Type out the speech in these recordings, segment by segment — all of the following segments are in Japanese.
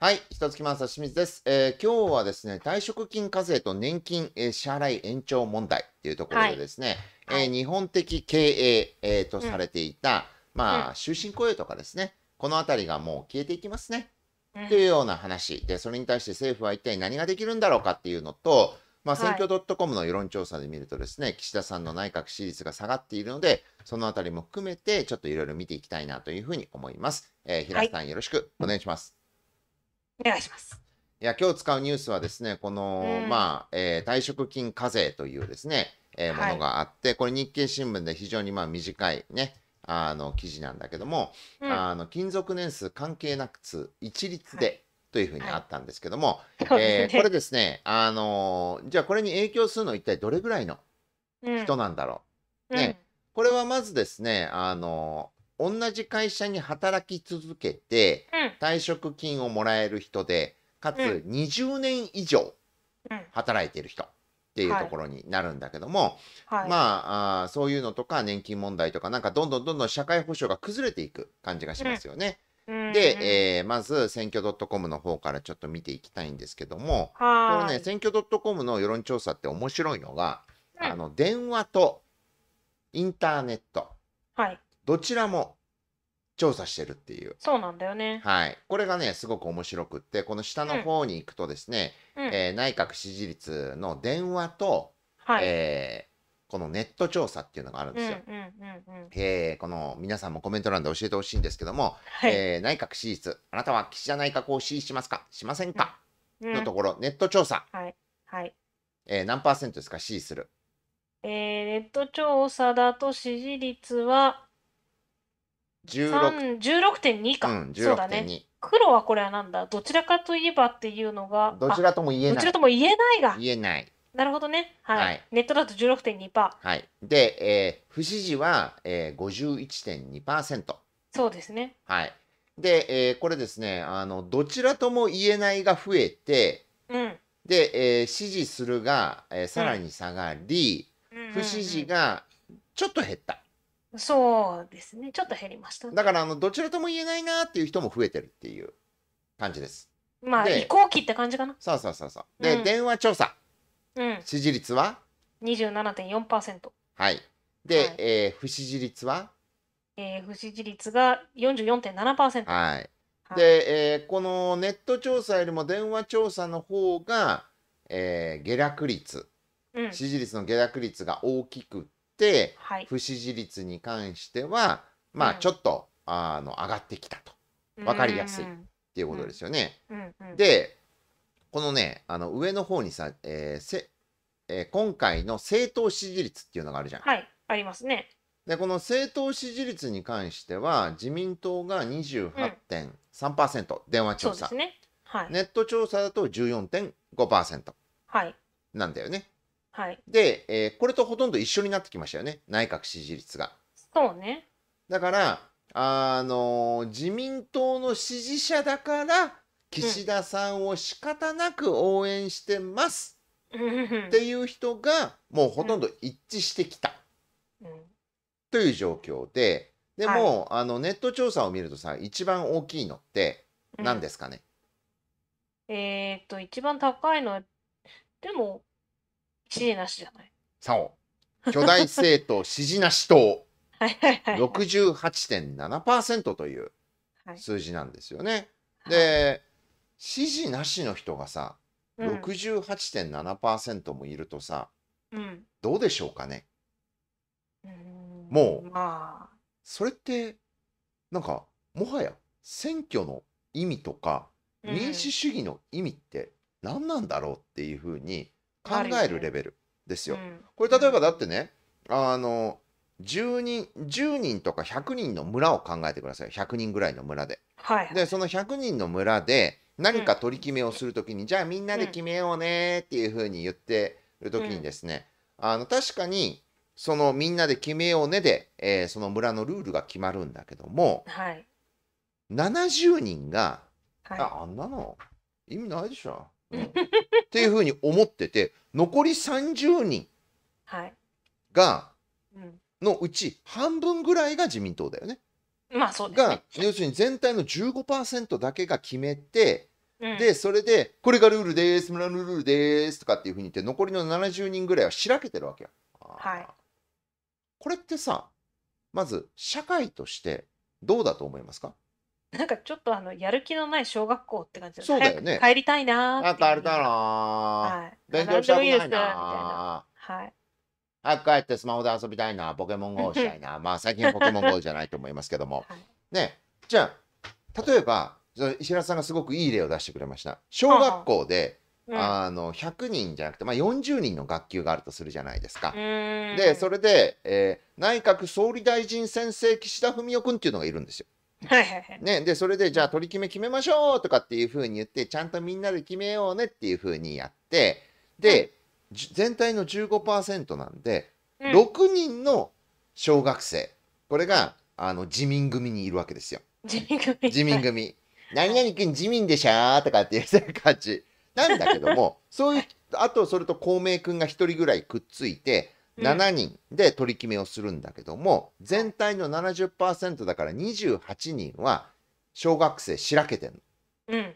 はい、一月マンサ清水です、えー、今日はですね、退職金課税と年金、えー、支払い延長問題というところでですね、はい、えー、日本的経営、えー、とされていた、うん、まあ、終身雇用とかですね、この辺りがもう消えていきますね、うん、というような話で、それに対して政府は一体何ができるんだろうかっていうのと、まあ、選挙 .com の世論調査で見るとですね、はい、岸田さんの内閣支持率が下がっているので、そのあたりも含めて、ちょっといろいろ見ていきたいなというふうに思います。えー、平さん、よろしくお願いします。お願いします。いや今日使うニュースはですねこの、うん、まあ、えー、退職金課税というですね、えー、ものがあって、はい、これ日経新聞で非常にまあ短いねあの記事なんだけども、うん、あの金属年数関係なくつ一律で、というふうにあったんですけども、は い、えー、これですね、あのじゃあこれに影響するの一体どれぐらいの人なんだろう、うん、ね、これはまずですね、あの同じ会社に働き続けて、退職金をもらえる人でかつ20年以上働いてる人っていうところになるんだけども、はいはい、まああそういうのとか年金問題とかなんかどんどんどんどん社会保障が崩れていく感じがしますよね。で、えー、まず選挙 .com の方からちょっと見ていきたいんですけどもこのね選挙 .com の世論調査って面白いのが、うん、あの電話とインターネット、はい、どちらも調査してるっていう。そうなんだよね。はい。これがね、すごく面白くって、この下の方に行くとですね、うん、えー、内閣支持率の電話と、はい、えー、このネット調査っていうのがあるんですよ。えー、この皆さんもコメント欄で教えてほしいんですけども、はい、え内閣支持率、あなたは岸田内閣を支持しますかしませんか、うんうん、のところ、ネット調査。はい。はい。え何パーセントですか支持する。えネット調査だと支持率は16 16.2か、うん、そうだね黒はこれはなんだどちらかといえばっていうのがどちらとも言えないどちらとも言えないが言えないなるほどね、はい、はい、ネットだと16.2%はいで、えー、不支持は、えー、51.2%そうですねはいで、えー、これですねあのどちらとも言えないが増えて、うん、で、えー、支持するが、えー、さらに下がり、うん、不支持がちょっと減った、そうですね。ちょっと減りました、ね、だからあのどちらとも言えないなっていう人も増えてるっていう感じです。まあ移行期って感じかな。そうそうそうそう。で、うん、電話調査、うん、支持率は27.4%。はい。で、はい、えー、不支持率は、えー、不支持率が44.7%。はい。で、えー、このネット調査よりも電話調査の方が、えー、下落率、うん、支持率の下落率が大きく、はい、不支持率に関しては、まあ、ちょっと、うん、あの上がってきたと分かりやすいっていうことですよね。でこのねあの上の方にさ、えーせえー、今回の政党支持率っていうのがあるじゃん。はい、ありますね。でこの政党支持率に関しては自民党が28.3%、うん、電話調査、ねはい、ネット調査だと14.5%、はい、なんだよね。はい、で、えー、これとほとんど一緒になってきましたよね内閣支持率が。そうねだからあの自民党の支持者だから岸田さんを仕方なく応援してます、っていう人がもうほとんど一致してきた、という状況ででも、はい、あのネット調査を見るとさ一番大きいのって何ですかね、うん、えー、っと一番高いのでも指示なしじゃない。そう巨大政党支持なし党 はいはいはい、はい、68.7%という数字なんですよね。はい、で支持なしの人がさ、うん、68.7%もいるとさ、うん、どうでしょうかねうんもう、まあ、それってなんかもはや選挙の意味とか民主主義の意味って何なんだろうっていうふうに考えるレベルですよ。これ例えばだってねあの10人10人とか100人の村を考えてください100人ぐらいの村で。はい、でその100人の村で何か取り決めをする時に、じゃあみんなで決めようねっていうふうに言ってる時にですね、あの確かにそのみんなで決めようねで、えー、その村のルールが決まるんだけども、はい、70人が、はい、ああんなの意味ないでしょっていうふうに思ってて残り30人が、のうち半分ぐらいが自民党だよね。まあそうです、ね、が要するに全体の15%だけが決めて、うん、でそれでこれがルールです村のルールですとかっていうふうに言って残りの70人ぐらいはしらけてるわけよ。はい、これってさまず社会としてどうだと思いますかなんかちょっとあのやる気のない小学校って感じそうだよね。帰りたいなーあっていう。帰りたいなー。はい。勉強したくないなー。みたいな。はい。早く帰ってスマホで遊びたいな、ポケモン GO したいな。まあ最近ポケモン GO じゃないと思いますけども。はい、ね、じゃあ、例えば、石原さんがすごくいい例を出してくれました。小学校で、うん、あの100人じゃなくて、まあ、40人の学級があるとするじゃないですか。でそれで、えー、内閣総理大臣先生岸田文雄君っていうのがいるんですよ。はいはいはい。ね、で、それで、じゃあ取り決め決めましょうとかっていうふうに言って、ちゃんとみんなで決めようねっていうふうにやって、で、全体の15%なんで、うん6人の小学生、これが、あの、自民組にいるわけですよ。自民組。自民組。何々君自民でしゃーとかって言てる感じなんだけども、そういう、あとそれと孔明君が一人ぐらいくっついて、7人で取り決めをするんだけども、うん、全体の70%だから28人は小学生しらけてんの。うん、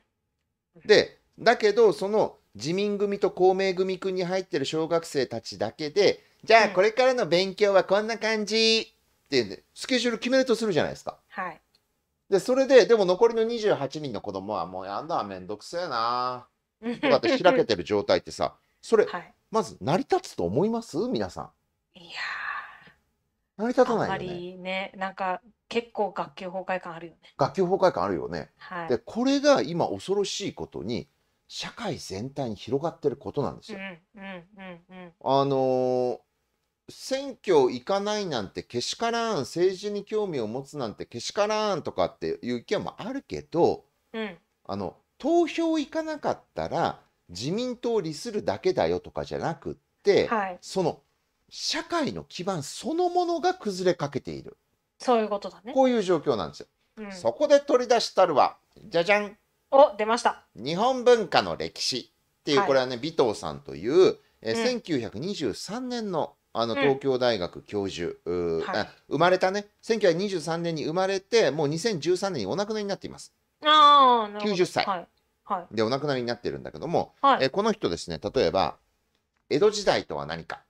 でだけどその自民組と公明組くんに入ってる小学生たちだけでじゃあこれからの勉強はこんな感じってスケジュール決めるとするじゃないですか。はい、でそれででも残りの28人の子供はもうやんだめんどくせえな とかってしらけてる状態ってさそれ、はい、まず成り立つと思います皆さん。いや成り立たないよね。りね、なんか結構学級崩壊感あるよね。学級崩壊感あるよね。はい。でこれが今恐ろしいことに社会全体に広がってることなんですうんよ。うんうんうん。あのー選挙行かないなんてけしからん政治に興味を持つなんてけしからんとかっていう意見もあるけどうんあの投票行かなかったら自民党を利するだけだよとかじゃなくって、はい、その社会の基盤そのものが崩れかけているそういうことだねこういう状況なんですよ、うん、そこで取り出したるはじゃじゃんお出ました日本文化の歴史っていう、はい、これはね尾藤さんという、えうん、1923年のあの東京大学教授、うんはい、生まれたね1923年に生まれてもう2013年にお亡くなりになっていますあ90歳、はい、はい、でお亡くなりになってるんだけども、はい、えこの人ですね例えば「江戸時代とは何か」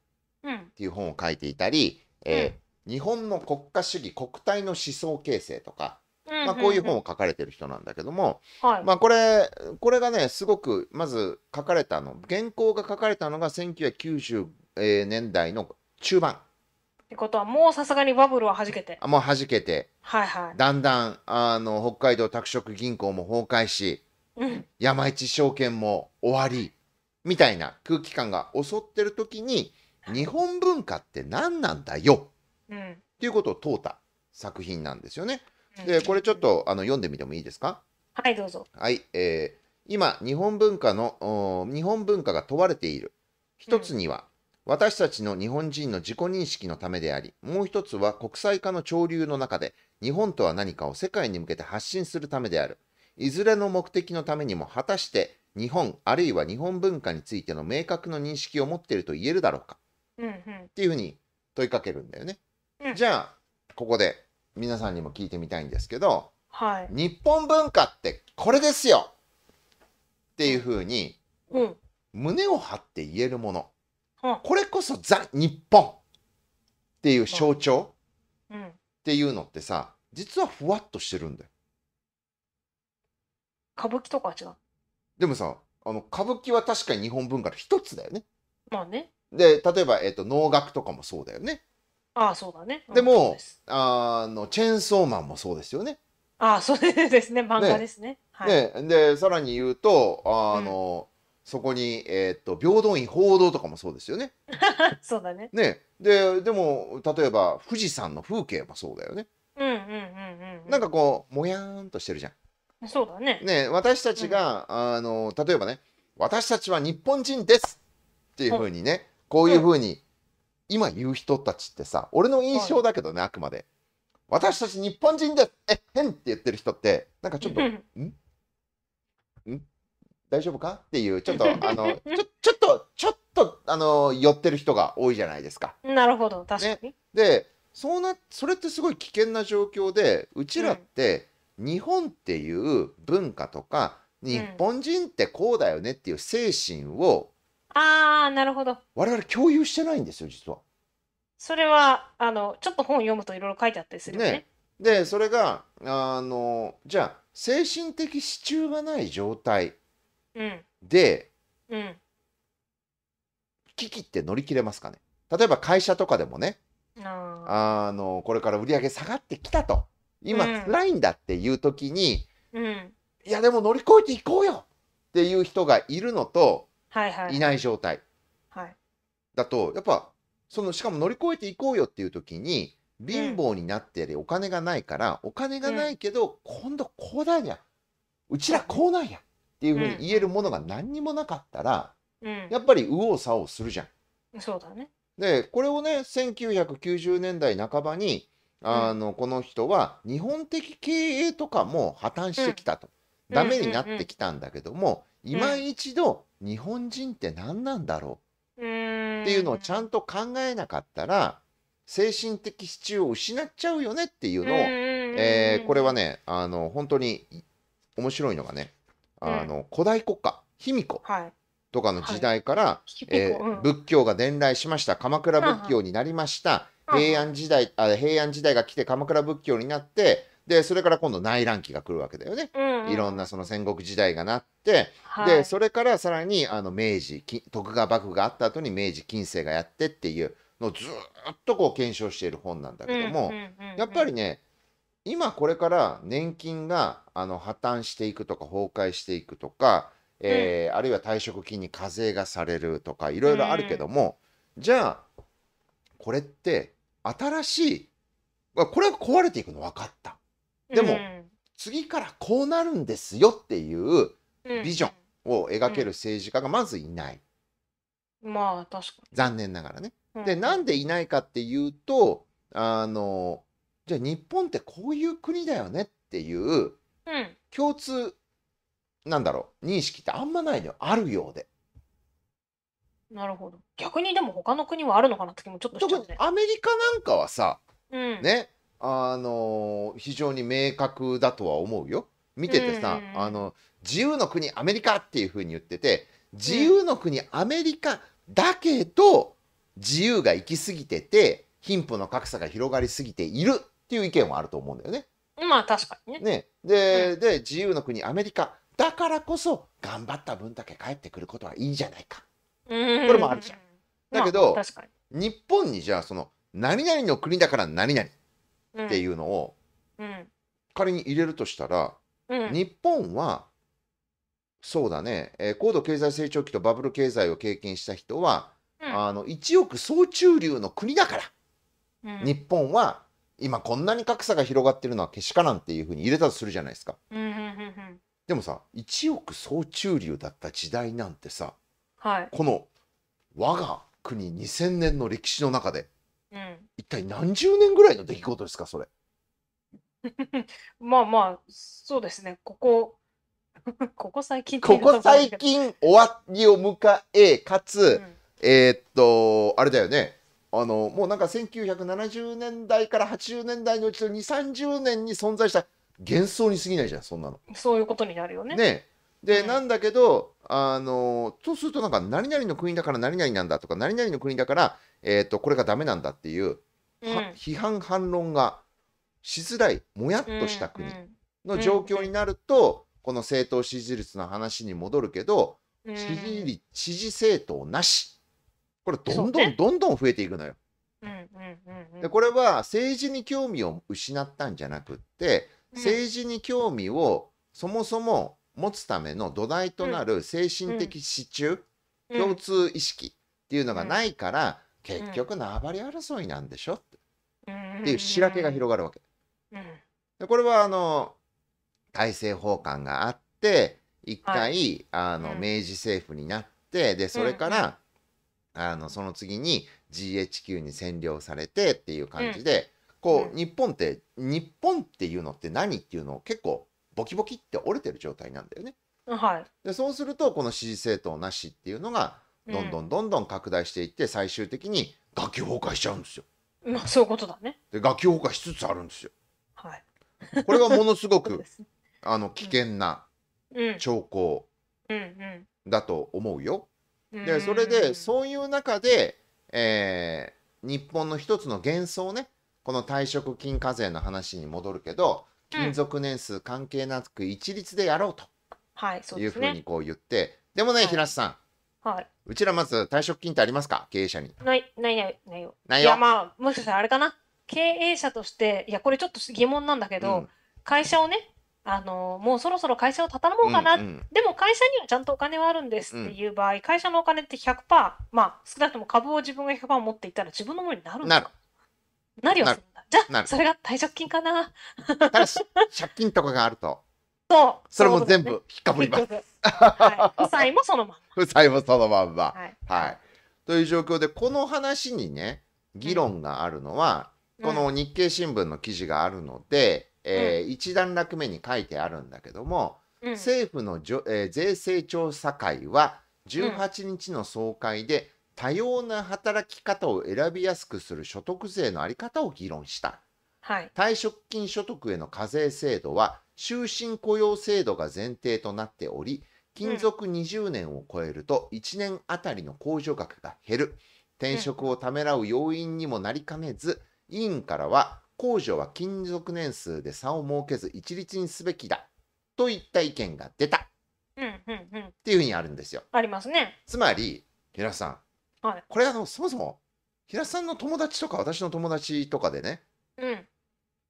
っていう本を書いていたり、うん、えー、日本の国家主義国体の思想形成」とか、まあ、こういう本を書かれてる人なんだけども、はい、まあ、これこれがねすごくまず書かれたの原稿が書かれたのが1990年代の中盤。ってことはもうさすがにバブルははじけてあもうはじけて、はいはい、だんだんあの北海道拓殖銀行も崩壊し、うん、山一証券も終わりみたいな空気感が襲ってる時に日本文化って何なんだよ、うん、っていうことを問うた作品なんですよね。でこれちょっとあの読んでみてもいいですかはいどうぞ。はい、えー、今日本文化の日本文化が問われている一つには、うん、私たちの日本人の自己認識のためでありもう一つは国際化の潮流の中で日本とは何かを世界に向けて発信するためであるいずれの目的のためにも果たして日本あるいは日本文化についての明確の認識を持っていると言えるだろうか、うんうん、っていうふうに問いかけるんだよね。うん、じゃあここで皆さんにも聞いてみたいんですけど、はい、日本文化ってこれですよっていうふうに、うん、胸を張って言えるもの、うん、これこそザ・日本っていう象徴、うん、っていうのってさ実はふわっとしてるんだよ。歌舞伎とかは違うでもさあの歌舞伎は確かに日本文化の一つだよね。まあねで例えば、えーと、能楽とかもそうだよね。ああそうだね。でも、うん、あのチェーンソーマンもそうですよね。ああそうですね 漫画ですね。ねはい、ででさらに言うとあの、うん、そこに、えーと、平等院報道とかもそうですよね。そうだねねででも例えば富士山の風景もそうだよね。うんうんうんうん、うん、なんかこうもやんとしてるじゃん。そうだねね私たちが、あの例えばね私たちは日本人ですっていうふうにね、こういうふうに、今言う人たちってさ俺の印象だけどね、あくまで私たち日本人ですえへんって言ってる人ってなんかちょっとんん大丈夫かっていうちょっと あのちょちょっとちょっとあの寄ってる人が多いじゃないですか。なるほど確かに、ね、でそうなそれってすごい危険な状況でうちらって、日本っていう文化とか日本人ってこうだよねっていう精神をああなるほど我々共有してないんですよ実は。それはあのちょっと本読むといろいろ書いてあったりするよね。ねでそれがあのじゃあ精神的支柱がない状態で、うん、うん、危機って乗り切れますかね例えば会社とかでもねあのこれから売り上げ下がってきたと。今辛いんだっていう時に、うん、いやでも乗り越えていこうよっていう人がいるのと、はいはい、いない状態、はい、だとやっぱそのしかも乗り越えていこうよっていう時に貧乏になってりお金がないから、うん、お金がないけど、今度こうだんやうちらこうなんやっていうふうに言えるものが何にもなかったら、うん、やっぱり右往左往するじゃん。そうだねでこれをね1990年代半ばにあの、この人は日本的経営とかも破綻してきたと、ダメになってきたんだけども、今一度日本人って何なんだろうっていうのをちゃんと考えなかったら精神的支柱を失っちゃうよねっていうのを、えー、これはねあの本当に面白いのがねあの、古代国家卑弥呼。とかの時代から、えー、仏教が伝来しました鎌倉仏教になりました、平安時代、あ平安時代が来て鎌倉仏教になってでそれから今度内乱期が来るわけだよね、うんうん、いろんなその戦国時代がなって、はい、でそれからさらにあの明治徳川幕府があった後に明治近世がやってっていうのをずっとこう検証している本なんだけども、やっぱりね今これから年金があの破綻していくとか崩壊していくとか、えーうん、あるいは退職金に課税がされるとかいろいろあるけども、うん、じゃあこれって新しいこれは壊れていくの分かった。でも、うん、次からこうなるんですよっていうビジョンを描ける政治家がまずいない。うんまあ確かに。残念ながらね。でなんでいないかっていうとあのじゃあ日本ってこういう国だよねっていう共通なんだろう認識ってあんまないのよあるようで。なるほど。逆にでも他の国はあるのかなって気もちょっとしちゃうね。アメリカなんかはさ、うん、ね、あの非常に明確だとは思うよ。見ててさ、うん、あの自由の国アメリカっていうふうに言ってて、自由の国アメリカだけど、自由が行き過ぎてて、貧富の格差が広がりすぎているっていう意見はあると思うんだよね。まあ確かにね。ねで、うん、で自由の国アメリカだからこそ頑張った分だけ帰ってくることはいいじゃないか。これもあるじゃん。だけど、まあ、日本にじゃあその何々の国だから何々っていうのを仮に入れるとしたら、うん、日本はそうだね、えー、高度経済成長期とバブル経済を経験した人は、うん、あの1億総中流の国だから、うん、日本は今こんなに格差が広がってるのはけしからんっていうふうに入れたとするじゃないですか。でもさ1億総中流だった時代なんてさ、はい、この我が国2000年の歴史の中で、うん、一体何十年ぐらいの出来事ですかそれまあまあそうですねここ ここ最近ここ最近終わりを迎えかつ、うん、えー、っとあれだよねあのもうなんか1970年代から80年代のうちの2 3 0年に存在した幻想に過ぎないじゃんそんなのそういうことになるよねねで、なんだけど、あのそうするとなんか何々の国だから何々なんだとか何々の国だから、えーと、これがダメなんだっていう、うん、批判反論がしづらいもやっとした国の状況になると、この政党支持率の話に戻るけど、支持率支持政党なしこれどんどんどんどん増えていくのよ。でこれは政治に興味を失ったんじゃなくって政治に興味をそもそも持つための土台となる精神的支柱、うん、共通意識っていうのがないから、うん、結局縄張り争いなんでしょって,、っていうしらけが広がるわけ。でこれはあの大政奉還があって一回、あの明治政府になってでそれから、あのその次に GHQ に占領されてっていう感じで、こう、日本って日本っていうのって何っていうのを結構ボキボキって折れてる状態なんだよね。はい、でそうするとこの支持政党なしっていうのがどんどんどんどん拡大していって、最終的に学級崩壊しちゃうんですよ。まあそういうことだね。で学級崩壊しつつあるんですよ。はい、これがものすごくあの危険な兆候だと思うよ。でそれでそういう中で、えー、日本の一つの幻想ねこの退職金課税の話に戻るけど勤続年数関係なく一律でやろうと、はい、そうふうにこう言って、でもね、平瀬さん、はい、うちらまず退職金ってありますか経営者に。ない、ない、ない、ないよ。ないよ。いや、まあ、もしかしたらあれかな。経営者として、いや、これちょっと疑問なんだけど、会社をね、あのもうそろそろ会社を畳もうかな、うんうん、でも会社にはちゃんとお金はあるんですっていう場合、うん、会社のお金って100%、まあ、少なくとも株を自分が100%持っていたら自分のものになるんだなる。なるよ、あそれが退職金かなただし借金とかがあるとそうそれも全部引っかぶります、はい、負債も そのまま負債もそのまんまはい、という状況でこの話にね議論があるのは、この日経新聞の記事があるので、うえー、一段落目に書いてあるんだけども、政府のじょ、えー、税制調査会は18日の総会で多様な働き方を選びやすくする所得税の在り方を議論した、はい、退職金所得への課税制度は終身雇用制度が前提となっており勤続20年を超えると1年あたりの控除額が減る転職をためらう要因にもなりかねず委員からは控除は勤続年数で差を設けず一律にすべきだといった意見が出た、うんうんうん、っていうふうにあるんですよ。ありますね。つまり平さんはい、これあのそもそも平さんの友達とか私の友達とかでね、うん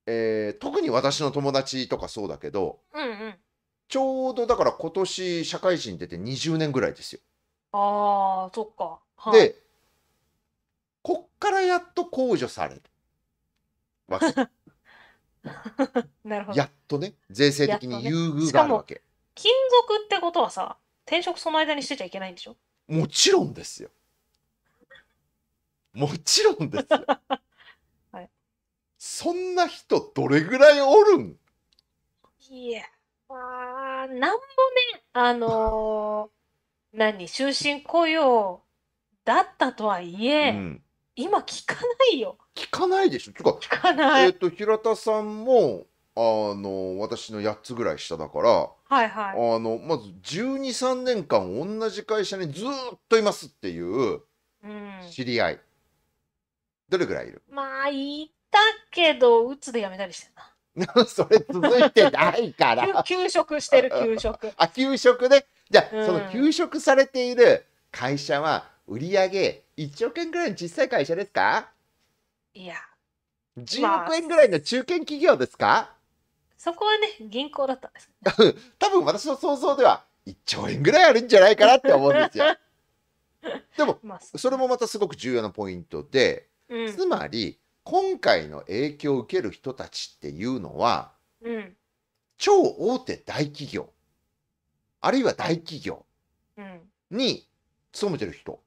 えー、特に私の友達とかそうだけど、うんうん、ちょうどだから今年社会人出て20年ぐらいですよ。あーそっか。はい、でこっからやっと控除されるわけ。なるほどやっとね税制的に優遇があるわけ、ね、金属ってことはさ転職その間にしてちゃいけないんでしょもちろんですよもちろんです はい。そんな人どれぐらいおるんいや、あなんもね、あのー、何、終身雇用だったとはいえ、うん、今聞かないよ。聞かないでしょ。てか、聞かない。えっ、ー、と、平田さんも、あの私の8つぐらい下だから、はいはい、あのまず123年間同じ会社にずっといますっていう知り合い、うんどれぐらいいるまあ、いたけど、うつでやめたりしてな。それ続いてないから給食 してる給食。あ給食でじゃあ、うん、その給食されている会社は売上1億円ぐらいの小さい会社ですかいや10億円ぐらいの中堅企業ですか、まあ、そこはね銀行だったんです、ね、多分私の想像では1兆円ぐらいあるんじゃないかなって思うんですよでも、それもまたすごく重要なポイントでうん、つまり今回の影響を受ける人たちっていうのは、うん、超大手大企業あるいは大企業に勤めてる人、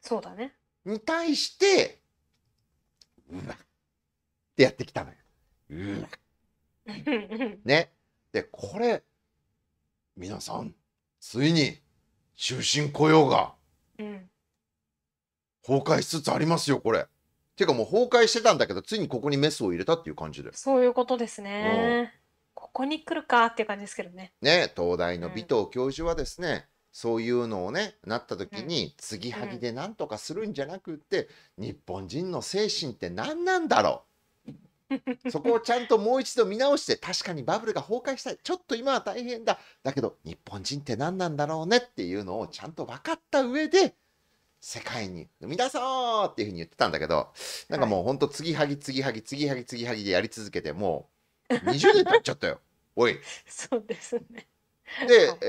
そうだねに対してうわってやってきたのよ。うわね。でこれ皆さんついに終身雇用が崩壊しつつありますよこれ。ていうかもう崩壊してたんだけどついにここにメスを入れたっていう感じでそういうことですね、うん、ここに来るかっていう感じですけどねね東大の尾藤教授はですね、うんそういうのをねなった時に継ぎはぎで何とかするんじゃなくって、うん、日本人の精神って何なんだろう そこをちゃんともう一度見直して確かにバブルが崩壊したいちょっと今は大変だだけど日本人って何なんだろうねっていうのをちゃんと分かった上で世界に生み出そうっていうふうに言ってたんだけどなんかもうほんと次はぎ次はぎ次はぎ次はぎでやり続けてもう20年経っちゃったよ おいそうですねで、はい、え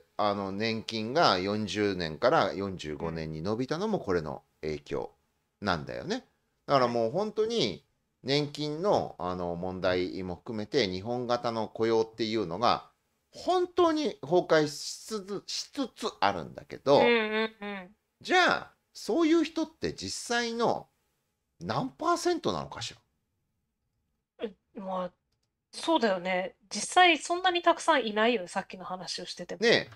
ー、あの年金が40年から45年に伸びたのもこれの影響なんだよねだからもう本当に年金のあの問題も含めて日本型の雇用っていうのが本当に崩壊しつつあるんだけど、うんうんうんじゃあ、そういう人って実際の何パーセントなのかしらまあ、そうだよね。実際そんなにたくさんいないよね、さっきの話をしてても。ね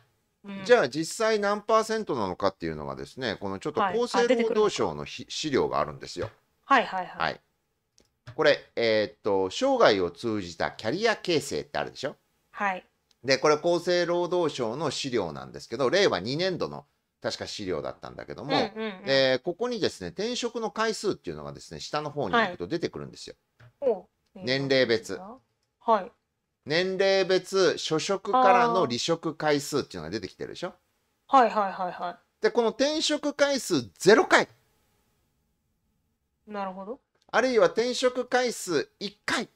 え、じゃあ実際何パーセントなのかっていうのがですね、このちょっと厚生労働省の、はい、資料があるんですよ。はいはいはい。はい、これ、えー、っと、生涯を通じたキャリア形成ってあるでしょはい。で、これ厚生労働省の資料なんですけど、令和2年度の確か資料だったんだけども、うんうんうん、えー、ここにですね転職の回数っていうのがですね下の方に行くと出てくるんですよ。はい、年齢別、はい、年齢別初職からの離職回数っていうのが出てきてるでしょ。はいはいはいはい。でこの転職回数0回なるほどあるいは転職回数1回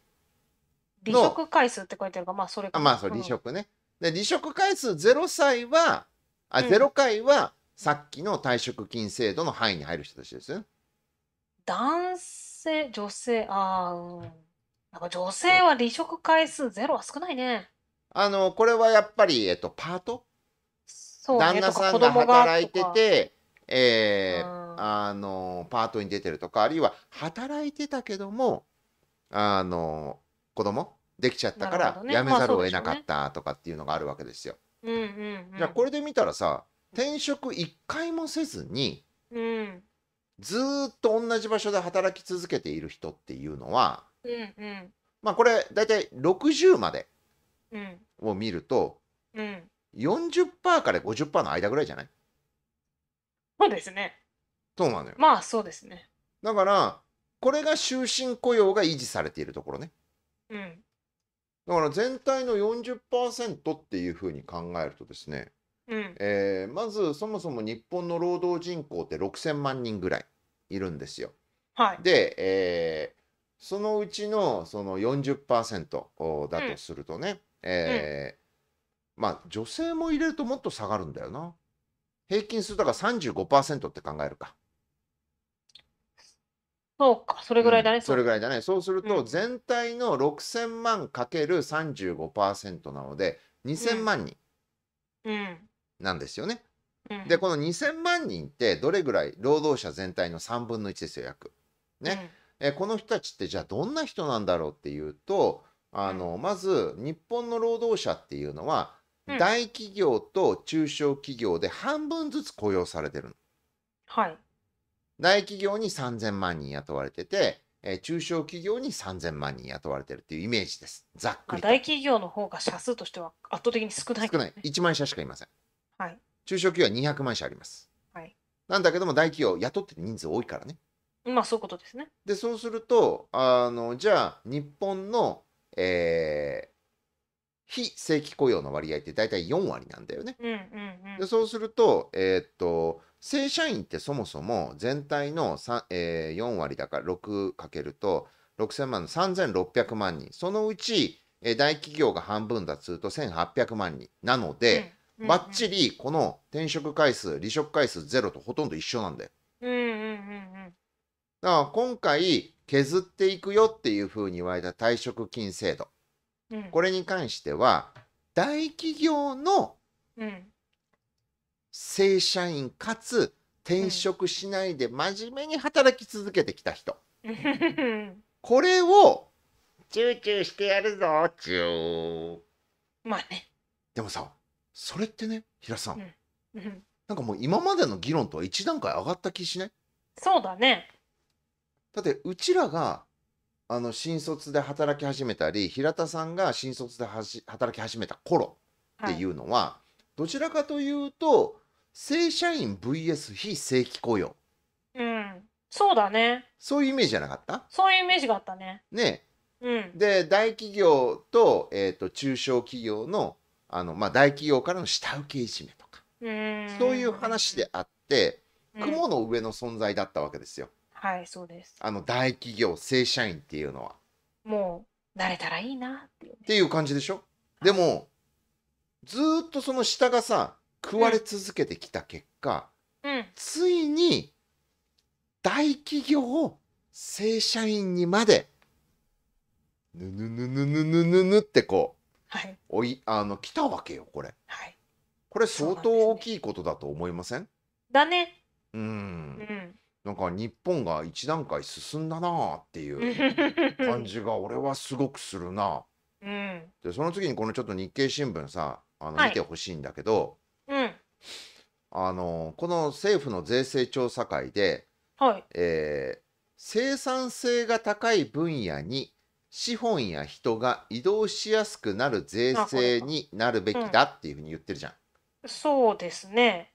離職回数って書いてあるかまあそれかまあそう離職ね。で離職回数0歳はあ、ゼロ回はさっきの退職金制度の範囲に入る人たちです。男性、女性、ああ、なんか女性は離職回数ゼロは少ないね。あの、これはやっぱり、えっと、パートそう、ね、旦那さんが働いてて、えー、あのパートに出てるとかあるいは働いてたけどもあの子供できちゃったから辞めざるを得なかったとかっていうのがあるわけですよ。じゃあこれで見たらさ転職一回もせずに、うん、ずっと同じ場所で働き続けている人っていうのは、うんうん、まあこれ大体60までを見ると、うん、40%から50%の間ぐらいじゃないそうですね。そうなのよ。まあそうですね。だからこれが終身雇用が維持されているところね。うん、だから全体の40%っていうふうに考えるとですね、うんえー、まずそもそも日本の労働人口って6,000万人ぐらいいるんですよ。はい、で、えー、そのうちのその40%だとするとね、うん、えーうん、まあ女性も入れるともっと下がるんだよな。平均するとから35%って考えるか。そうか、それぐらいだね。うん、それぐらいだね。そうすると、全体の6000万かける35%なので、2000万人なんですよね。うんうん、で、この2000万人ってどれぐらい労働者全体の3分の1ですよ、約。ね。えこの人たちってじゃあどんな人なんだろうっていうと、あの、まず日本の労働者っていうのは、大企業と中小企業で半分ずつ雇用されてるの。はい。大企業に3000万人雇われてて、えー、中小企業に3000万人雇われてるっていうイメージです。ざっくり。大企業の方が社数としては圧倒的に少ない、ね、少ない。1万社しかいません。はい。中小企業は200万社あります。はい。なんだけども大企業雇ってる人数多いからね。まあそういうことですね。で、そうすると、あの、じゃあ日本の、えー、非正規雇用の割合って大体4割なんだよね。うんうんうん、でそうすると,、えー、っと正社員ってそもそも全体の、えー、4割だから6かけると6000万の3600万人そのうち、えー、大企業が半分だとすると1800万人なので、うん、ばっちりこの転職回数離職回数ゼロとほとんど一緒なんだよ。うんうんうんうんだから今回削っていくよっていうふうに言われた退職金制度、うん、これに関しては大企業の正社員かつ転職しないで真面目に働き続けてきた人。これを、チューチューしてやるぞ、チュー。まあね。でもさ、それってね、平さん。うん、なんかもう今までの議論とは一段階上がった気しないそうだね。だって、うちらが、あの、新卒で働き始めたり、平田さんが新卒で働き始めた頃っていうのは、はい、どちらかというと、正社員 VS 非正規雇用うんそうだねそういうイメージじゃなかったそういうイメージがあったねねうんで大企業と,、えーと、中小企業のあの、まあ、大企業からの下請けいじめとかうんそういう話であって雲の上の存在だったわけですよ、はいそうですあの大企業正社員っていうのはもうなれたらいいなっていう、ね,、ていう感じでしょでもずっとその下がさ食われ続けてきた結果、うん、ついに大企業正社員にまでぬぬぬぬぬぬぬぬってこう、はい、おいあの来たわけよこれ、はい、これ相当大きいことだと思いません、ね、だねうん、なんか日本が一段階進んだなあっていう 感じが俺はすごくするな、うん、でその次にこのちょっと日経新聞さあの見てほしいんだけど、あのこの政府の税制調査会で、はいえー、生産性が高い分野に資本や人が移動しやすくなる税制になるべきだっていうふうに言ってるじゃん。そうですね。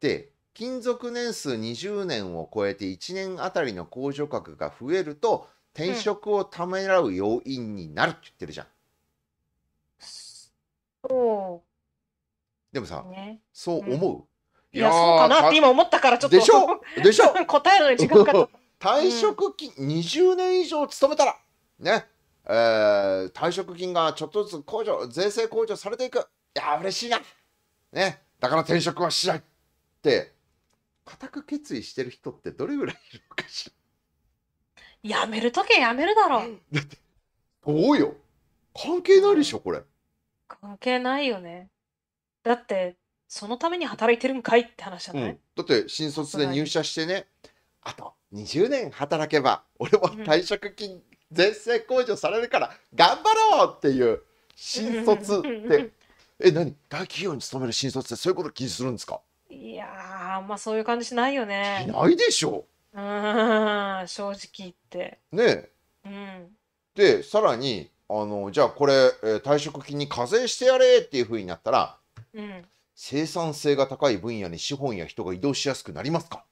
で勤続年数20年を超えて1年あたりの控除額が増えると転職をためらう要因になるって言ってるじゃん。そでもさ、ね、そう思う、うんいやそうかなって今思ったからちょっとでしょでしょ 答えるのに時間かかった退職金、20年以上勤めたらねえー、退職金がちょっとずつ控除税制控除されていくいや嬉しいなねだから転職はしないって固く決意してる人ってどれぐらいいるのかしらやめるときやめるだろうだってそうよ関係ないでしょこれ関係ないよねだってそのために働いてるんかいって話じゃない、うん、だって新卒で入社してねあと20年働けば 俺は退職金全盛控除されるから頑張ろうっていう新卒ってえ何大企業に勤める新卒ってそういうこと気にするんですかいやーあんまそういう感じしないよね。しないでしょう。うん正直言って。ねえ。うん、でさらにあのじゃあこれ、えー、退職金に課税してやれっていうふうになったらうん、生産性が高い分野に資本や人が移動しやすくなりますか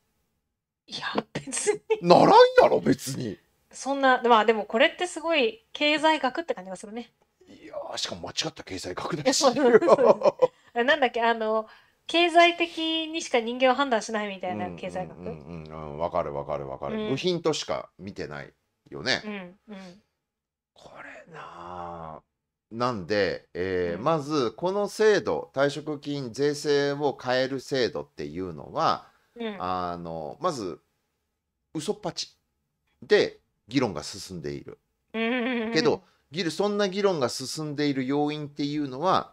いや別にならんやろ別にそんなまあでもこれってすごい経済学って感じがするねいやしかも間違った経済学だしなんだっけあの経済的にしか人間は判断しないみたいな経済学うんうんうん、うん、分かる分かる分かる、うん、部品としか見てないよね、うんうん、これなあなんで、えー、まずこの制度退職金税制を変える制度っていうのは、うん、あのまず嘘っぱちで議論が進んでいる。けどそんな議論が進んでいる要因っていうのは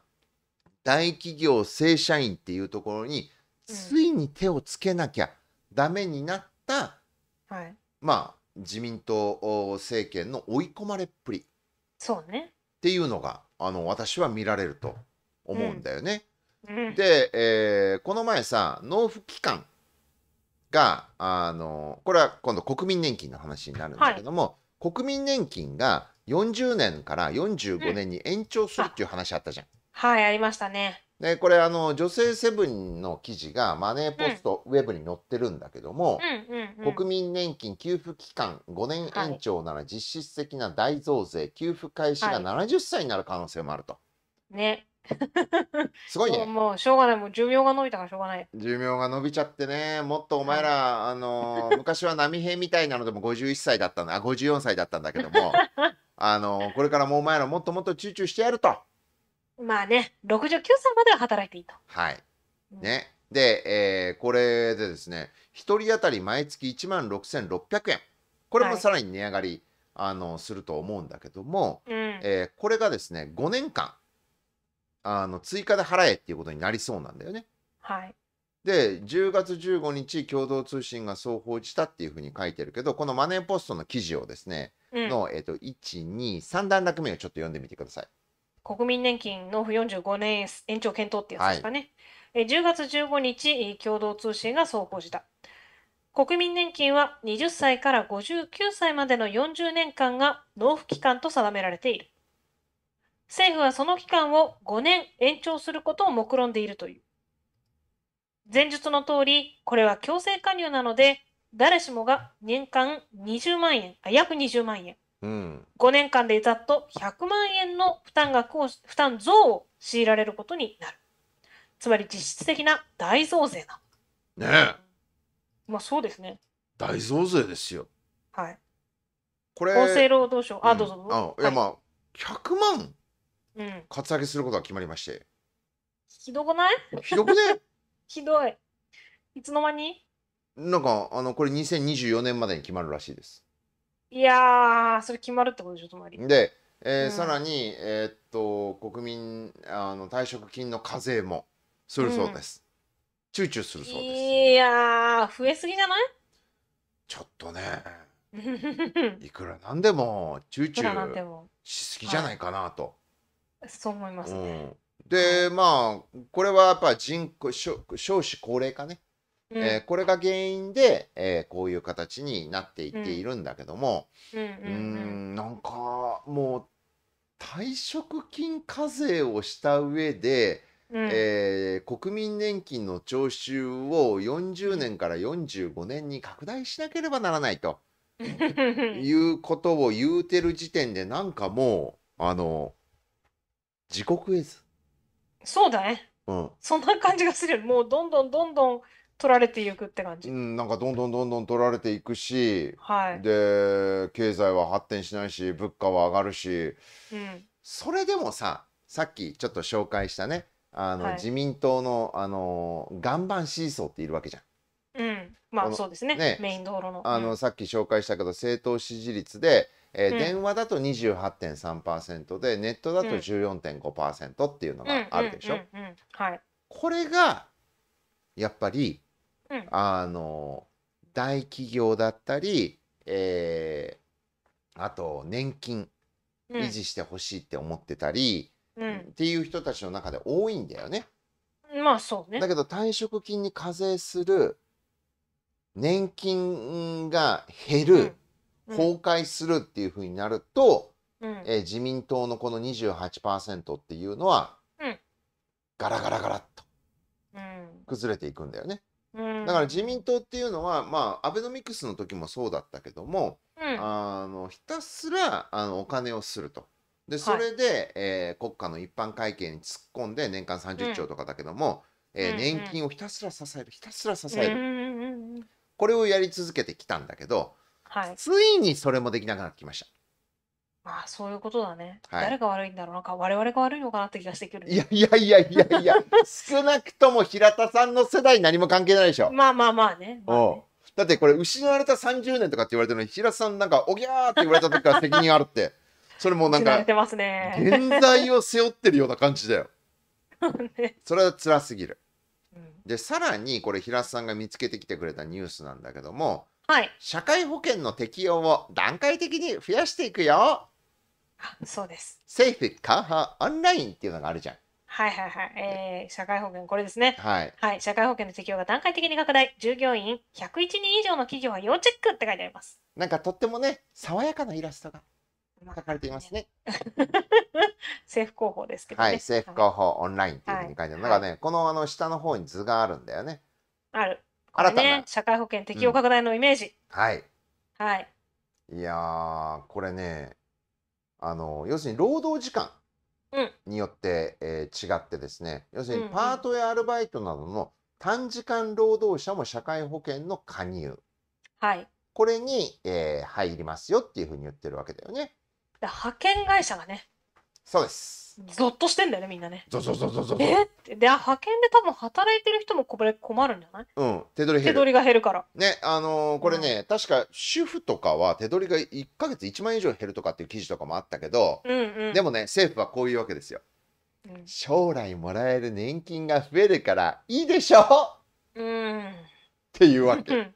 大企業正社員っていうところについに手をつけなきゃダメになった、うんはい、まあ自民党政権の追い込まれっぷり。そうねっていうのがあの私は見られると思うんだよね。うんで、えー、この前さ納付期間があのこれは今度国民年金の話になるんだけども、はい、国民年金が40年から45年に延長するっていう話あったじゃん。はいありましたね。でこれあの女性セブンの記事がマネーポストウェブに載ってるんだけども、国民年金給付期間5年延長なら実質的な大増税、給付開始が70歳になる可能性もあると。ね。すごいね。もうしょうがない、もう寿命が伸びたからしょうがない。寿命が伸びちゃってね、もっとお前ら、はい、あの昔は波平みたいなのでも51歳だったんだ、54歳だったんだけども、あのこれからもお前らもっともっとチューチューしてやると。まあね、69歳までは働いていいと。はい。ね。で、えー、これでですね、1人当たり毎月1万6600円。これもさらに値上がり、はい、あのすると思うんだけども、うん、えー、これがですね、5年間、あの追加で払えっていうことになりそうなんだよね。はい。で10月15日共同通信がそう報じたっていうふうに書いてるけどこのマネーポストの記事をですね、うん、の、えーと、と123段落目をちょっと読んでみてください。国民年金納付45年延長検討ってやつですかね、はい、10月15日共同通信がそう報じた国民年金は20歳から59歳までの40年間が納付期間と定められている政府はその期間を5年延長することを目論んでいるという前述の通りこれは強制加入なので誰しもが年間20万円あ約20万円うん、5年間でざっと100万円の負担額を負担増を強いられることになるつまり実質的な大増税だねえまあそうですね大増税ですよはいこれ厚生労働省あ、うん、どうぞあ、い、やまあ100万カツアゲすることが決まりまして、うん、ひどくないひどくね ひどいいつの間になんかあのこれ2024年までに決まるらしいですいやー、それ決まるってことでしょ、つまり。で、えーうんさらに、えーっと国民あの退職金の課税もするそうです、躊躇するそうですいやー、増えすぎじゃないちょっとね いくらなんでも躊躇。しすぎじゃないかなと、そう思いますうね。ん、でまあこれはやっぱ人口少子高齢化ねえー、これが原因で、えー、こういう形になっていっているんだけども、うん、うん、なんかもう退職金課税をした上で、うん、えー、国民年金の徴収を40年から45年に拡大しなければならないと いうことを言うてる時点でなんかもうあの自国絵図そうだね、うん、そんな感じがするよもうどんどんどんどん取られていくって感じ、うん、なんかどんどんどんどん取られていくし、はい、で経済は発展しないし物価は上がるし、うん、それでもささっきちょっと紹介したねあの、はい、自民党のあの岩盤シーソーっているわけじゃん。うん、まあそうですね、ね、メイン道路の。あの、さっき紹介したけど政党支持率で、えー、うん、電話だと28.3%でネットだと14.5%っていうのがあるでしょ。はい、これがやっぱりうん、あの大企業だったり、えー、あと年金維持してほしいって思ってたり、うん、っていう人たちの中で多いんだよね。まあそうね。だけど退職金に課税する年金が減る、うんうん、崩壊するっていうふうになると、うん、えー、自民党のこの28%っていうのは、ガラガラガラっと崩れていくんだよね。だから自民党っていうのは、まあ、アベノミクスの時もそうだったけども、うん、あのひたすらあのお金をすると。でそれで、はい、えー、国家の一般会計に突っ込んで年間30兆とかだけども、うん、えー、年金をひたすら支えるひたすら支える、うんこれをやり続けてきたんだけど、はい、ついにそれもできなくなってきました。まあ、そういうことだね。はい誰が悪いんだろう。なんか我々が悪いのかなって気がしてくる。いやいやいやいやいや、少なくとも平田さんの世代何も関係ないでしょ。まあまあまあね。まあねだってこれ失われた30年とかって言われてるのに平田さんなんかおぎゃーって言われた時から責任あるって それもなんか現在を背負ってるような感じだよ ねそれは辛すぎるうんでさらにこれ平田さんが見つけてきてくれたニュースなんだけどもはい。社会保険の適用を段階的に増やしていくよそうです。政府フ、カーハー、オンラインっていうのがあるじゃん。はいはいはい、えー、社会保険これですね、はい、はい、社会保険の適用が段階的に拡大従業員101人以上の企業は要チェックって書いてありますなんかとってもね爽やかなイラストが書かれていますね政府 広報ですけど、ね、はい、政府広報オンラインっていうふうに書いてある、はい、なんかねこのあの下の方に図があるんだよねある、ね、新たな社会保険適用拡大のイメージ、うん、はいはいいやこれねあの要するに労働時間によって、うん、えー、違ってですね要するにパートやアルバイトなどの短時間労働者も社会保険の加入、はい、これに、えー、入りますよっていうふうに言ってるわけだよね。派遣会社がねそうですゾッとしてんだよねみんなねゾゾゾゾゾゾえってで派遣で多分働いてる人もこれ困るんじゃないうん手取り減る。手取りが減るからねあのーこれね、確か主婦とかは手取りが1ヶ月1万円以上減るとかっていう記事とかもあったけど、うんうんでもね政府はこういうわけですようん将来もらえる年金が増えるからいいでしょううんっていうわけうん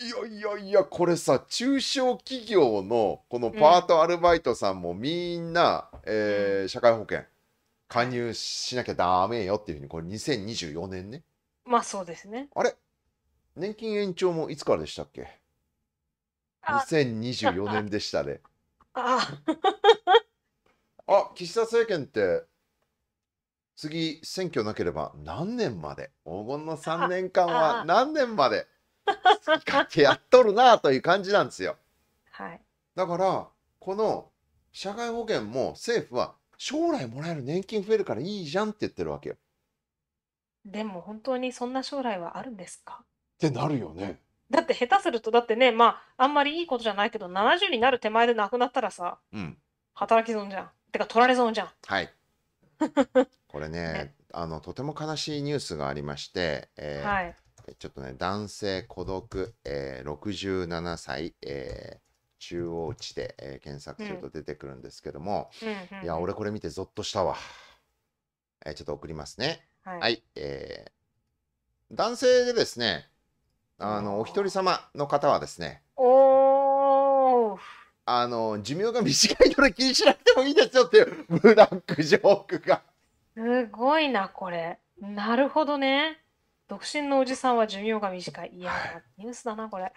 いやいやいやこれさ中小企業のこのパートアルバイトさんもみんな、うん、えー、社会保険加入しなきゃダメよっていうふうにこれ2024年ねまあそうですねあれ年金延長もいつからでしたっけ2024年でしたね ああ岸田政権って次選挙なければ何年まで黄金の3年間は何年まで好き勝手やっとるなという感じなんですよ。はい、だからこの社会保険も政府は将来もらえる年金増えるからいいじゃんって言ってるわけよ。でも本当にそんな将来はあるんですかってなるよね。だって下手するとだってねまああんまりいいことじゃないけど70になる手前で亡くなったらさ、うん、働き損じゃんてか取られ損じゃん。はい これね、ね、あのとても悲しいニュースがありまして、えー、はい、ちょっとね、男性孤独、えー、67歳、えー中央値で、えー、検索すると出てくるんですけども、うん、いや俺これ見てゾッとしたわ、えー、ちょっと送りますねはい、はい、えー、男性でですねあのお一人様の方はですねおあの寿命が短いと、で気にしなくてもいいですよっていうブラックジョークがすごいなこれなるほどね独身のおじさんは寿命が短い。いや、ニュースだな、これ。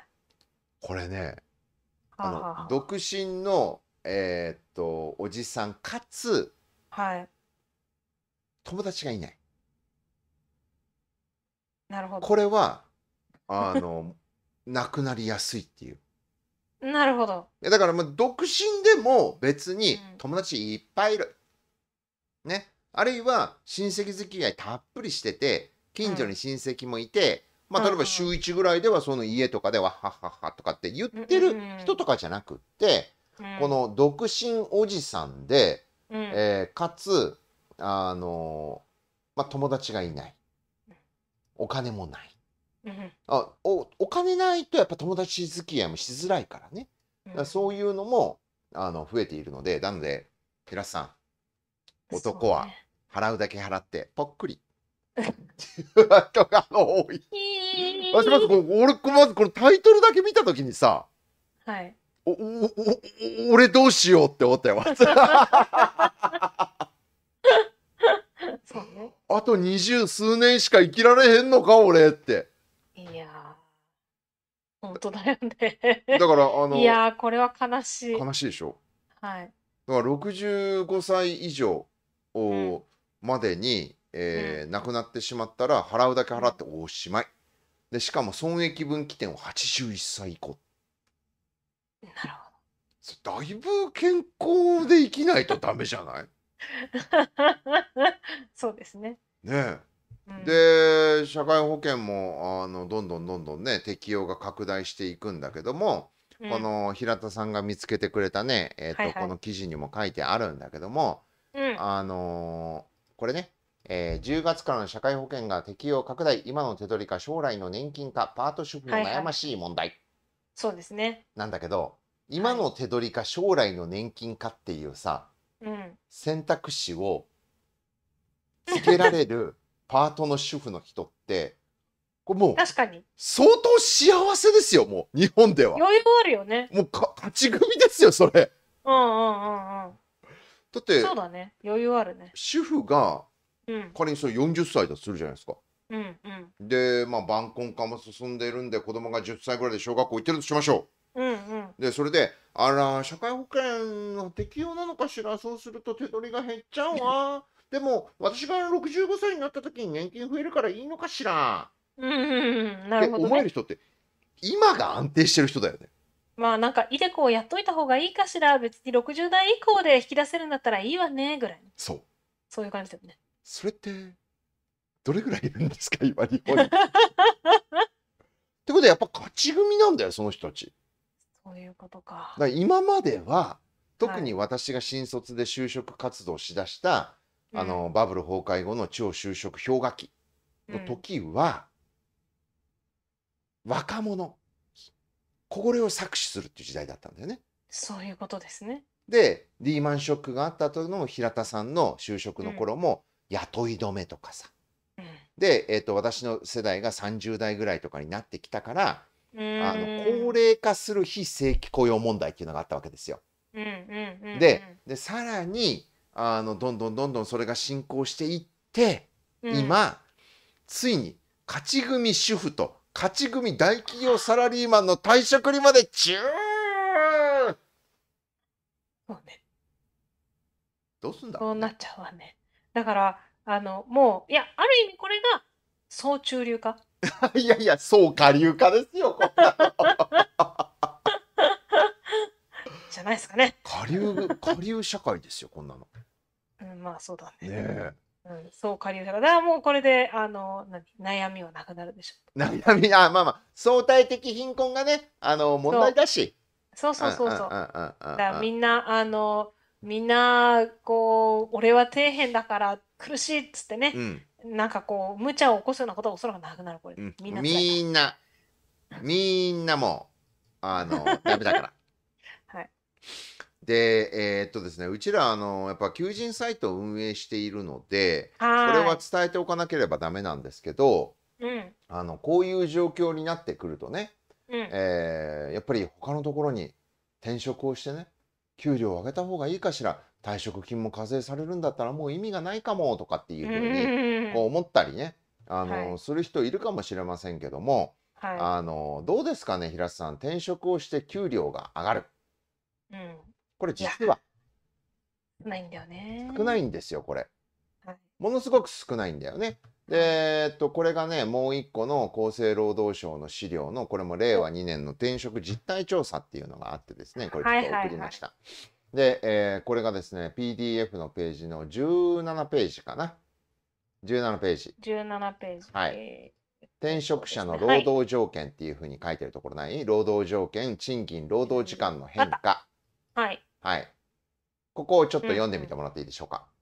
これね、あの、独身の、えー、っと、おじさんかつ、はい。友達がいない。なるほど。これは、あの、なくなりやすいっていう。なるほど。え、だから、まあ、独身でも別に友達いっぱいいる。うん、ね。あるいは親戚付き合いたっぷりしてて、近所に親戚もいて、まあ、例えば週1ぐらいではその家とかでは「はっはっは」とかって言ってる人とかじゃなくって、この独身おじさんで、えー、かつあのー、まあ、友達がいないお金もない、あおお金ないとやっぱ友達付き合いもしづらいからね、らそういうのもあの増えているのでなので平さん男は払うだけ払ってぽっくり人が多い。私まず俺まずこのタイトルだけ見た時にさ、はい、おおお俺どうしようって思ったよ。まず。あと二十数年しか生きられへんのか俺って。いや本当だよね。だからあのいやこれは悲しい。悲しいでしょ。はい。だから65歳以上を、までにえーなくなってしまったら払うだけ払っておしまいでしかも損益分岐点を81歳以降なるほだいぶ健康で生きないとダメじゃない そうですね、ねうんで社会保険もあのどんどんどんどんね適用が拡大していくんだけども、うんこの平田さんが見つけてくれたね、えーとはいはいこの記事にも書いてあるんだけども、うんあのーこれねえー、10月からの社会保険が適用拡大今の手取りか将来の年金かパート主婦の悩ましい問題、はいはい、そうですねなんだけど今の手取りか将来の年金かっていうさ、はい、選択肢をつけられる パートの主婦の人ってこれもう確かに相当幸せですよもう日本では余裕あるよねもうか勝ち組ですよそれうんうんうんうんだってそうだね余裕あるね主婦が仮にそれ40歳だとするじゃないですか。うんうん、で、まあ、晩婚化も進んでいるんで子供が10歳ぐらいで小学校行ってるとしましょう。うんうん、でそれで「あら社会保険の適用なのかしらそうすると手取りが減っちゃうわ」でも私が65歳になった時に年金増えるからいいのかしら。うんなるほど、思える人って今が安定してる人だよね。まあなんかイデコをやっといた方がいいかしら別に60代以降で引き出せるんだったらいいわねぐらいそうそういう感じだよねそれってどれぐらいいるんですか 今日本に。ってことはやっぱ勝ち組なんだよその人たち。そういうことか。だか今までは特に私が新卒で就職活動をしだした、はい、あのバブル崩壊後の超就職氷河期の時は、うん、若者これを搾取するっていう時代だったんだよね。そういうことですね。でリーマンショックがあった後の平田さんの就職の頃も、うん雇い止めとかさ。うん、で、えーと、私の世代が30代ぐらいとかになってきたから、あの高齢化する非正規雇用問題っていうのがあったわけですよ。ででさらにあのどんどんどんどんそれが進行していって、今ついに勝ち組主婦と勝ち組大企業サラリーマンの退職にまでチューそうね。どうすんだそうなっちゃうわね。だから、あの、もう、いや、ある意味これが、総中流化。いやいや、総下流化ですよ、こんなの。じゃないですかね。下流、下流社会ですよ、こんなの。うん、まあ、そうだね。ねうん、そう下流社会。だからもうこれで、あの、悩みはなくなるでしょう。悩み、あ、まあまあ、相対的貧困がね、あの、問題だし。そうそうそうそう。だみんな、あの、みんなこう俺は底辺だから苦しいっつってね、なんかこう無茶を起こすようなことはそらくなくなるこれ、みんなみんなみんなもうあのダメだから。はい、でえー、っとですねうちらあのやっぱ求人サイトを運営しているのでそれは伝えておかなければダメなんですけど、うん、あのこういう状況になってくるとね、うん、えー、やっぱり他のところに転職をしてね給料を上げた方がいいかしら退職金も課税されるんだったらもう意味がないかもとかっていうふうにこう思ったりねあの、はい、する人いるかもしれませんけども、はい、あのどうですかね平瀬さん転職をして給料が上がる、うん、これ実は少ないんだよね少ないんですよこれ、はい、ものすごく少ないんだよねで、えっと、これがね、もう一個の厚生労働省の資料の、これも令和2年の転職実態調査っていうのがあってですね、これちょっと送りました。はいはいはい、で、えー、これがですね、PDF のページの17ページかな。17ページ。17ページ。はい。転職者の労働条件っていうふうに書いてるところない、はい、労働条件、賃金、労働時間の変化。はい。はい。ここをちょっと読んでみてもらっていいでしょうか。うん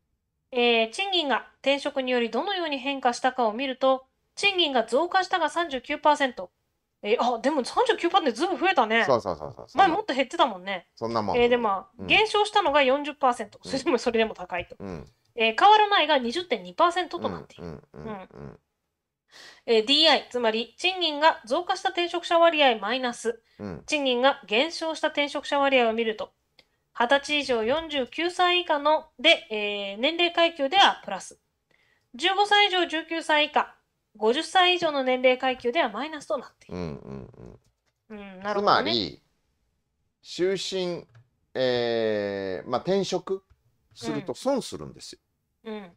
えー、賃金が転職によりどのように変化したかを見ると、賃金が増加したが39%。えー、あ、でも39%でずいぶん増えたね。そうそうそうそう前もっと減ってたもんね。そんなもん。えー、でも、うん、減少したのが40%。それでもそれでも高いと。うん、えー、変わらないが20.2%となっている。うん。うんうんえー、DI つまり賃金が増加した転職者割合マイナス、うん、賃金が減少した転職者割合を見ると20歳以上49歳以下ので、えー、年齢階級ではプラス。15歳以上19歳以下、50歳以上の年齢階級ではマイナスとなっている。うんうんうん。うん、なるほど、ね、つまり、就寝、えー、まあ転職すると損するんですよ。うん。うん、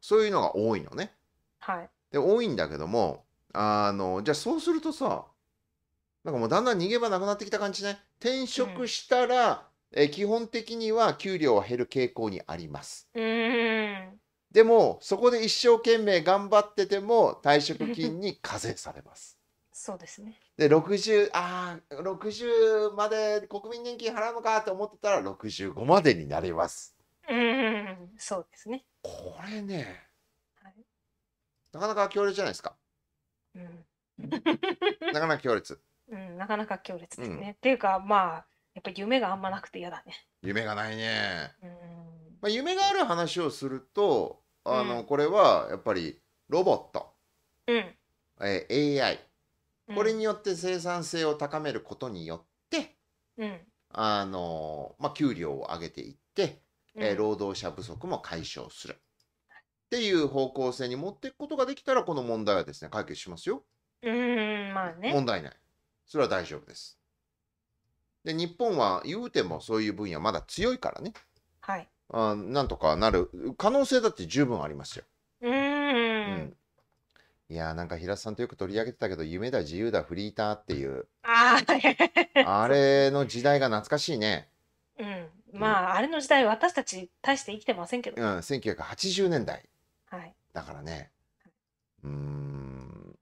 そういうのが多いのね。はい。で、多いんだけども、あの、じゃあそうするとさ、なんかもうだんだん逃げ場なくなってきた感じね。転職したら、うんえ基本的には給料は減る傾向にあります。でもそこで一生懸命頑張ってても退職金に課税されます。そうですね。で60ああ60まで国民年金払うのかと思ってたら65までになります。うんそうですね。これね、はい、なかなか強烈じゃないですか。うん、なかなか強烈。うん、なかなか強烈ですね。うん、っていうかまあやっぱ夢があんまなくて嫌だね。夢がないね。うんまあ、夢がある話をするとあの、うんこれはやっぱりロボット、うん。えー AI これ。によって生産性を高めることによってうん。あの、まあ、給料を上げていって、えー労働者不足も解消するっていう方向性に持っていくことができたらこの問題はですね解決しますよ。うん、まあね。問題ないそれは大丈夫ですで日本は言うてもそういう分野まだ強いからね、はい、あなんとかなる可能性だって十分ありますよ。うん、いやーなんか平田さんとよく取り上げてたけど「夢だ自由だフリーター」っていうあ あれの時代が懐かしいね。うん、まあ、うん、あれの時代私たち大して生きてませんけど、うん、1980年代、はい、だからねうん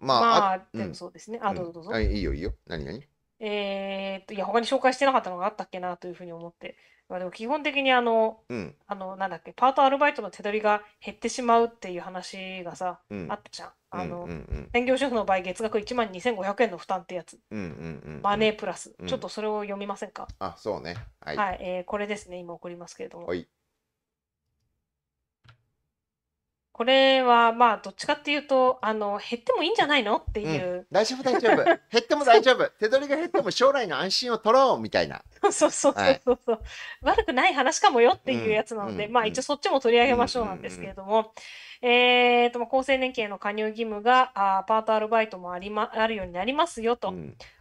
まあ、まあ、でもそうですね、うん、あどうぞどうぞ、いいよいいよ何何えー、っと、いや、他に紹介してなかったのがあったっけなというふうに思って。まあ、でも基本的にあの、あの、なんだっけ、パートアルバイトの手取りが減ってしまうっていう話がさ、あったじゃん。あの、専業主婦の場合、月額1万2500円の負担ってやつ。マネープラス、ちょっとそれを読みませんか。あ、そうね。はい。はい、えー、これですね、今送りますけれども。はい。これはまあどっちかっていうとあの減ってもいいんじゃないのっていう、うん、大丈夫大丈夫 減っても大丈夫手取りが減っても将来の安心を取ろうみたいなそうそうそうそうそう、はい、悪くない話かもよっていうやつなので、うん、まあ一応そっちも取り上げましょうなんですけれども、うん、えーと、と厚生年金への加入義務があパートアルバイトもあり、ま、あるようになりますよと。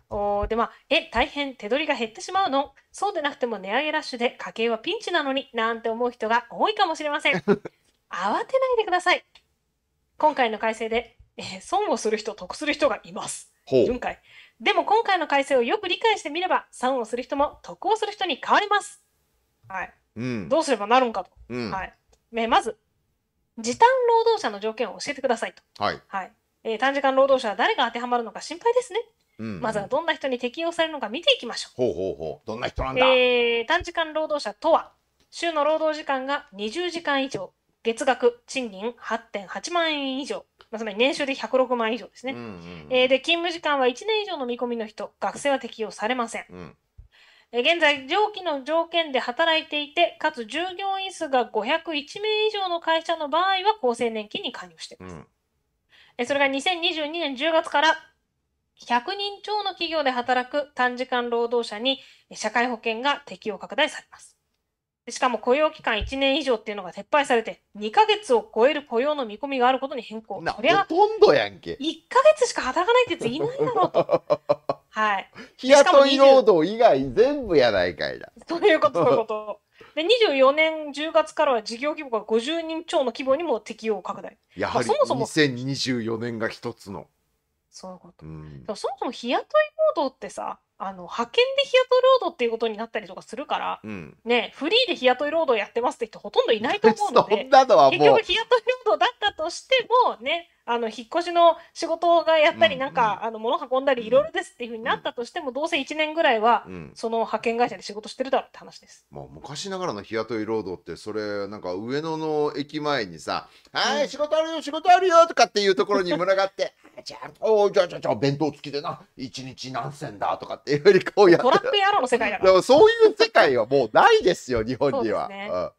おでまあ、え大変手取りが減ってしまうのそうでなくても値上げラッシュで家計はピンチなのになんて思う人が多いかもしれません慌てないでください。今回の改正で、えー、損をする人、得する人がいます。分解。でも今回の改正をよく理解してみれば、損をする人も得をする人に変わります。はい。うん、どうすればなるんかと。うん、はい。えまず、時短労働者の条件を教えてくださいと。はい。はい、えー、短時間労働者は誰が当てはまるのか心配ですね。うんうん、まずはどんな人に適用されるのか見ていきましょう。ほうほうほう。どんな人なんだ、えー、短時間労働者とは、週の労働時間が20時間以上、月額賃金8.8万円以上、まあ、つまり年収で106万円以上ですね、うんうん、えー、で勤務時間は1年以上の見込みの人学生は適用されません、うん、え現在上記の条件で働いていてかつ従業員数が501名以上の会社の場合は厚生年金に加入しています、うん、えそれが2022年10月から100人超の企業で働く短時間労働者に社会保険が適用拡大されますしかも雇用期間1年以上っていうのが撤廃されて、2ヶ月を超える雇用の見込みがあることに変更。そりゃ、ほとんどやんけ。1ヶ月しか働かないってやついないだろうと。はい。日雇い労働以外全部やないかいな。そういうこと、そういうこと。で、24年10月からは事業規模が50人超の規模にも適用拡大。やはり、まあ、そもそも2024年が一つの。そういうこと。うん、そもそも日雇い労働ってさあの派遣で日雇い労働っていうことになったりとかするから、うん、ね、フリーで日雇い労働やってますって人ほとんどいないと思うのでの結局日雇い労働だったとしてもねあの引っ越しの仕事がやったりなんか、うんうん、あの物運んだりいろいろですっていうふうになったとしても、うん、どうせ1年ぐらいは、その派遣会社で仕事してるだろうって話です。もう昔ながらの日雇い労働ってそれなんか上野の駅前にさ「うん、はい仕事あるよ仕事あるよ」とかっていうところに群がって「じゃあおじゃじゃじゃ弁当付きでな1日何何千だとかっていうふうにこうやってトラック野郎の世界だから。でもそういう世界はもうないですよ、日本には。ねうん、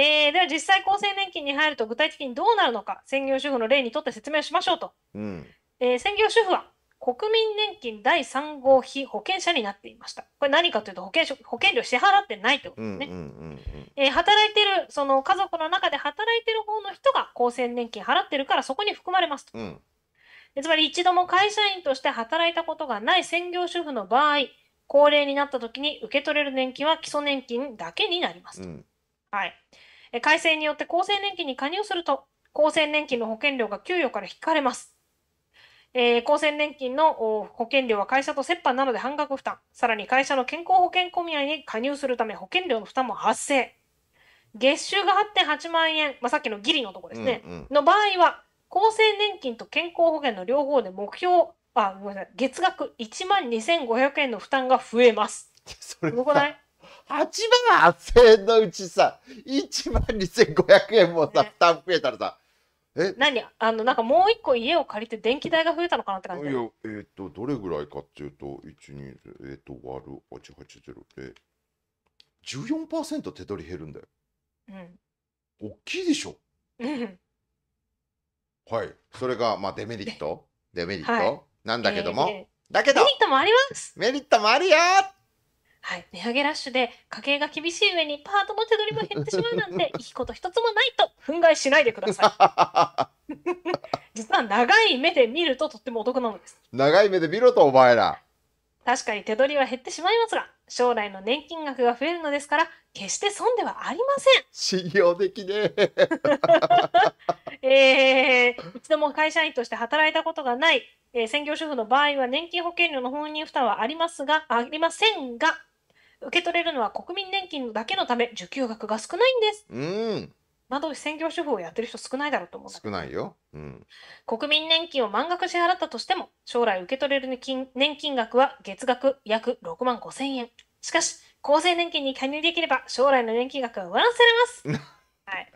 えー、では実際厚生年金に入ると具体的にどうなるのか専業主婦の例にとって説明しましょうと、うん、えー、専業主婦は国民年金第3号被保険者になっていました。これ何かというと保険保険料支払ってないってことですね。働いてるその家族の中で働いてる方の人が厚生年金払ってるからそこに含まれますと。うんつまり一度も会社員として働いたことがない専業主婦の場合、高齢になった時に受け取れる年金は基礎年金だけになります。うん、はい。改正によって厚生年金に加入すると、厚生年金の保険料が給与から引かれます。えー、厚生年金の保険料は会社と折半なので半額負担。さらに会社の健康保険組合に加入するため保険料の負担も発生。月収が8.8万円、まあ、さっきのギリのとこですね、うんうん、の場合は、厚生年金と健康保険の両方で目標、あ、ごめんなさい、月額1万2500円の負担が増えます。それすごない ?8 万8000円のうちさ、1万2500円もさ、ね、負担増えたらさ、え何あの、なんかもう一個家を借りて電気代が増えたのかなって感じいや、えっ、ー、と、どれぐらいかっていうと、1、2、えっ、ー、と、割る880で、14%手取り減るんだよ。うん。大きいでしょ。うん。はい、それがまあデメリットデメリット、はい、なんだけども、えー、だけどメリットもありますメリットもあるよはい、値上げラッシュで家計が厳しい上にパートの手取りも減ってしまうなんていいこと一つもないと憤慨しないでください 実は長い目で見るととってもお得なのです長い目で見ろとお前ら確かに手取りは減ってしまいますが将来の年金額が増えるのですから決して損ではありません信用できねえ えー、一度も会社員として働いたことがない、えー、専業主婦の場合は年金保険料の本人負担はありますがありませんが受け取れるのは国民年金だけのため受給額が少ないんです、うんなど専業主婦をやってる人少ないだろうと思う少ないよ、うん、国民年金を満額支払ったとしても将来受け取れる年金額は月額約6万5千円しかし厚生年金に加入できれば将来の年金額は上乗せれます はい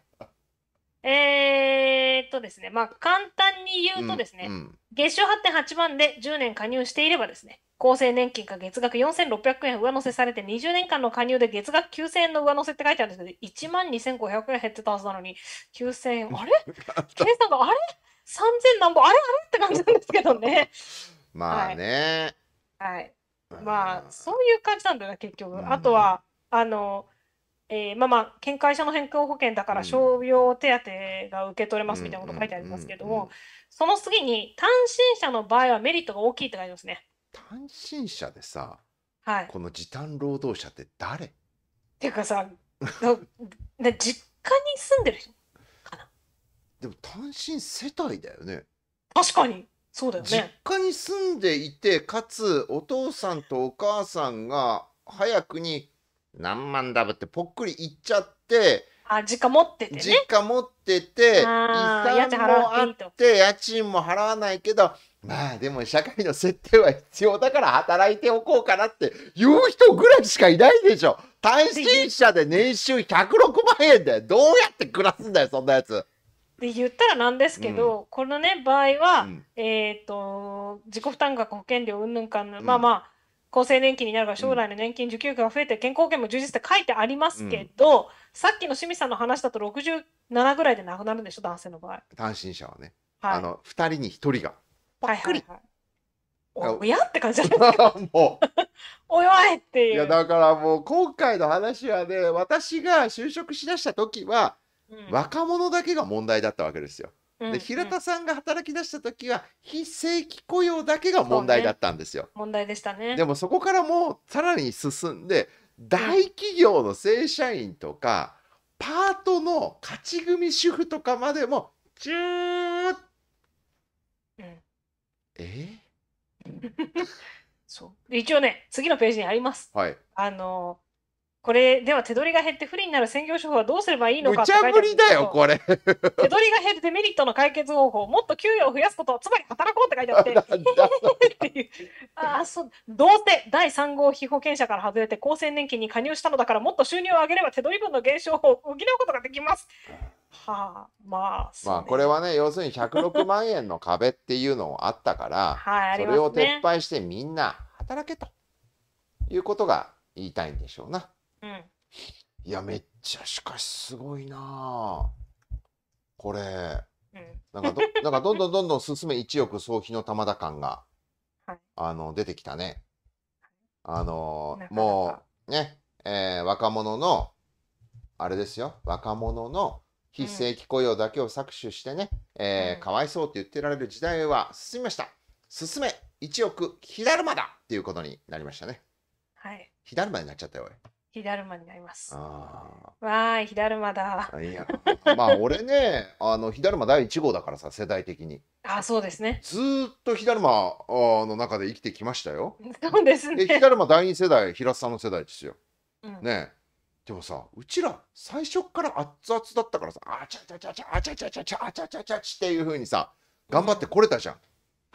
えー、っとですね、まあ、簡単に言うとですね、うんうん、月収8.8万で10年加入していればですね、厚生年金が月額4600円上乗せされて、20年間の加入で月額9000円の上乗せって書いてあるんですけど、1万2500円減ってたはずなのに、9000円、あれ 計算があれ ?3000 なんぼ、あれあれって感じなんですけどね。まあね。はい。はい、まあ、そういう感じなんだよな、結局。あとは、あの、えー、まあまあ、見解者の変更保険だから傷病手当が受け取れますみたいなこと書いてありますけども、その次に単身者の場合はメリットが大きいって書いてますね。単身者でさ、はい、この時短労働者って誰っていうかさで実家に住んでる人かなでも単身世帯だよね確かにそうだよね実家に住んでいてかつお父さんとお母さんが早くに何万ダブってぽっくりいっちゃって、あ実家持ってて、ね、実家持ってて遺産もあって家賃も払わないけどまあでも社会の設定は必要だから働いておこうかなって言う人ぐらいしかいないでしょ単身者で年収106万円でどうやって暮らすんだよそんなやつ。で言ったらなんですけど、うん、このね場合は、うん、えっ、ー、と自己負担額保険料うんぬんかんぬ、うん、まあまあ厚生年金になるから将来の年金受給額が増えて健康保険も充実って書いてありますけど、うん、さっきの清水さんの話だと67ぐらいでなくなるんでしょ男性の場合単身者はね、はい、あの2人に1人がパっクりって感じじゃないです もう お弱いっていういやだからもう今回の話はね私が就職しだした時は、うん、若者だけが問題だったわけですよで平田さんが働き出した時は非正規雇用だけが問題だったんですよ。ね、問題でしたねでもそこからもうさらに進んで大企業の正社員とか、パートの勝ち組主婦とかまでもチューッ、うん、え そう一応ね次のページにあります。はい、あのこれでは手取りが減って不利になる専業主婦はどうすればいいのか無茶無理だよ、これ。手取りが減るデメリットの解決方法、もっと給与を増やすこと、つまり働こうって書いてあって。あそうどうせ第3号被保険者から外れて厚生年金に加入したのだから、もっと収入を上げれば手取り分の減少を補うことができます。はあ、まあ、まあこれはね要するに106万円の壁っていうのもあったから、はいね、それを撤廃してみんな働けということが言いたいんでしょうな。うん、いやめっちゃしかしすごいなこれ、うん、なんかど なんかどんどんどんどん進め一億総費の玉田感が、はい、あの出てきたね。あのー、もうね、えー、若者のあれですよ若者の非正規雇用だけを搾取してね、うん、えー、かわいそうって言ってられる時代は進みました。進め1億日だるまだっていうことになりましたね。はい。火だるまになっちゃったよ、俺。火だるまになります。あわーい、火だるまだ。いや、まあ俺ね、あの火だるま第1号だからさ、世代的に。あ、そうですね。ずっと火だるまの中で生きてきましたよ。そうですね。火だるま第2世代、平さんの世代ですよ。うん、ねでもさ、うちら最初から熱々だったからさ、あちゃちゃちゃちゃあちゃちゃちゃちゃあちゃちゃちゃっていうふうにさ、頑張ってこれたじゃん。うん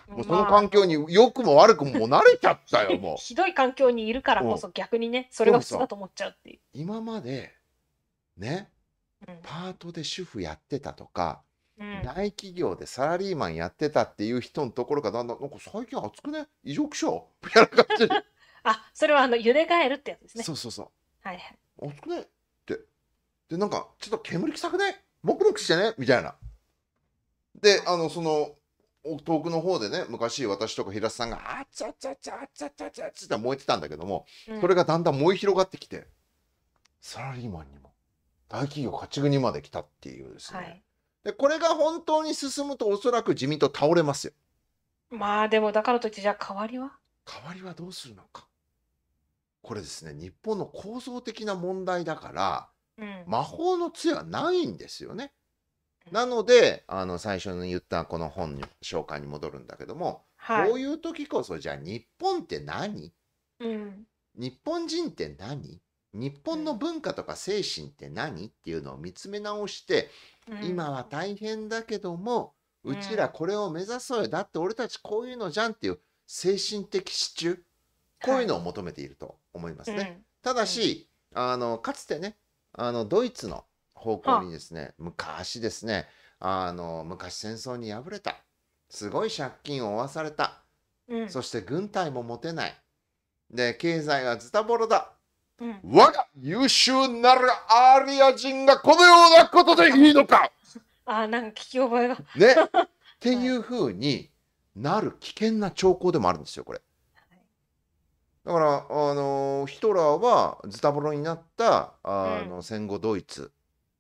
もうその環境に良くも悪くも慣れちゃったよ、もう。ひどい環境にいるからこそ逆にね、それが普通だと思っちゃうっていう。今まで、ね、パートで主婦やってたとか、うん、大企業でサラリーマンやってたっていう人のところがだんだんなんか最近暑くね異常気象みたいな感じ あそれはあの茹で替えるってやつですねそうそうそうはいはい暑くねってでなんかちょっと煙臭くねもくもくしてねみたいなであのその遠くの方でね昔私とか平瀬さんが「あっちゃっちゃっちゃっちゃっちゃっちゃ」って燃えてたんだけども、うん、それがだんだん燃え広がってきてサラリーマンにも大企業勝ち組まで来たっていうですね、はい、でこれが本当に進むとおそらく自民党倒れますよまあでもだからといってじゃあ代わりは代わりはどうするのかこれですね日本の構造的な問題だから、うん、魔法の杖はないんですよねなのであの最初に言ったこの本紹介に戻るんだけども、はい、こういう時こそじゃあ日本って何、うん、日本人って何日本の文化とか精神って何っていうのを見つめ直して、うん、今は大変だけども、うちらこれを目指そうよだって俺たちこういうのじゃんっていう精神的支柱こういうのを求めていると思いますね。はいただし、あのかつてねあのドイツの方向にですね昔ですねあの昔戦争に敗れたすごい借金を負わされた、うん、そして軍隊も持てないで経済はズタボロだ、うん、我が優秀なるアーリア人がこのようなことでいいのか あなんか聞き覚えがね っていうふうになる危険な兆候でもあるんですよこれ。だから、あのヒトラーはズタボロになったあの、戦後ドイツ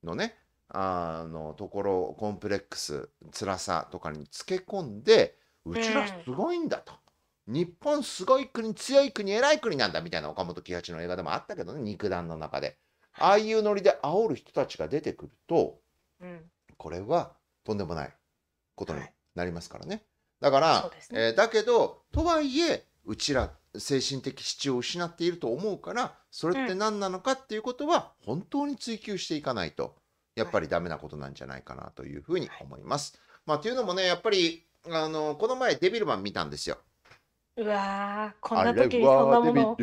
のねあのところコンプレックス辛さとかにつけ込んでうちらすごいんだと。日本すごい国強い国偉い国なんだみたいな岡本喜八の映画でもあったけどね肉弾の中でああいうノリで煽る人たちが出てくると、うん、これはとんでもないことになりますからね。はい、だから、ね、えー、だけどとはいえうちら精神的支柱を失っていると思うからそれって何なのかっていうことは本当に追求していかないとやっぱりダメなことなんじゃないかなというふうに思います。まあ、というのもねやっぱりあのこの前デビルマン見たんですよ。うわーこんな時にそんなもの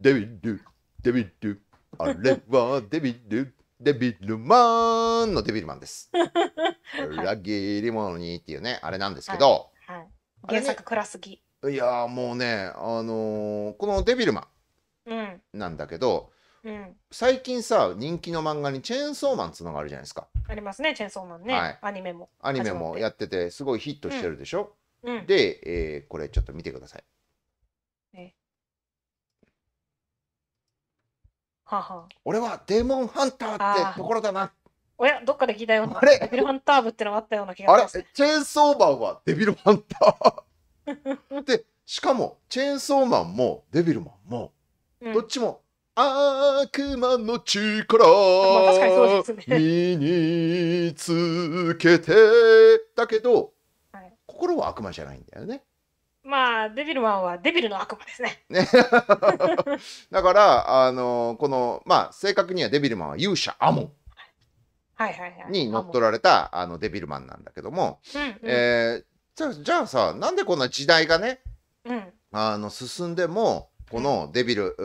デビルデビルあれは デビルデビルマンのデビルマンです。裏切り者にっていうねあれなんですけど、はいはい、原作暗すぎ。いやもうね、あのーこの「デビルマうんン」なんだけどうん最近さ人気の漫画に「チェーンソーマン」つながるじゃないですかありますねチェーンソーマンね、はいアニメもアニメもやっててすごいヒットしてるでしょ、うんで、えーこれちょっと見てくださいはは俺はデーモンハンターってところだなおやどっかで聞いたようなあれデビルハンター部ってのがあったような気あがれしますチェーンソーマンはデビルハンター でしかもチェーンソーマンもデビルマンも、どっちも悪魔の力を身につけて、だけど、はい、心は悪魔じゃないんだよね。まあデビルマンはデビルの悪魔ですね。ね だからあのこのまあ正確にはデビルマンは勇者アモン。はいはいはい、に乗っ取られたあのデビルマンなんだけども、うんうん、えー、じゃあじゃあさなんでこんな時代がね、うん、あの進んでもこのデビル、